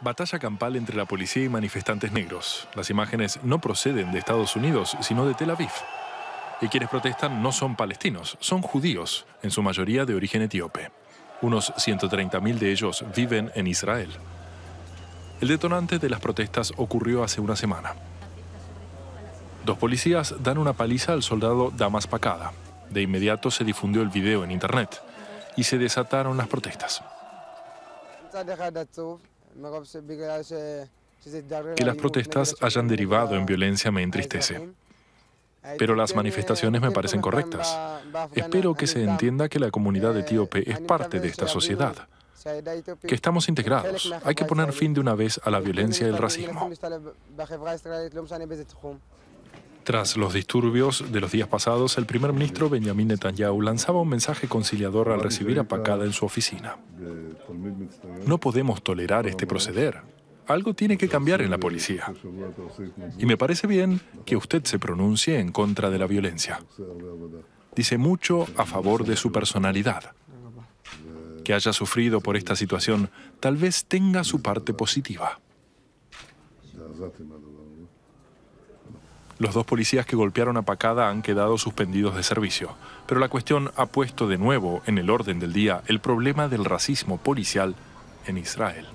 Batalla campal entre la policía y manifestantes negros. Las imágenes no proceden de Estados Unidos, sino de Tel Aviv. Y quienes protestan no son palestinos, son judíos, en su mayoría de origen etíope. Unos 130.000 de ellos viven en Israel. El detonante de las protestas ocurrió hace una semana. Dos policías dan una paliza al soldado Damas Pacada. De inmediato se difundió el video en Internet y se desataron las protestas. Que las protestas hayan derivado en violencia me entristece. Pero las manifestaciones me parecen correctas. Espero que se entienda que la comunidad eh, etíope es parte de esta sociedad, que estamos integrados. Hay que poner fin de una vez a la violencia y el racismo. Tras los disturbios de los días pasados, el primer ministro Benjamin Netanyahu lanzaba un mensaje conciliador al recibir a Pacada en su oficina. No podemos tolerar este proceder. Algo tiene que cambiar en la policía. Y me parece bien que usted se pronuncie en contra de la violencia. Dice mucho a favor de su personalidad. Que haya sufrido por esta situación tal vez tenga su parte positiva. Los dos policías que golpearon a Pacada han quedado suspendidos de servicio. Pero la cuestión ha puesto de nuevo en el orden del día el problema del racismo policial en Israel.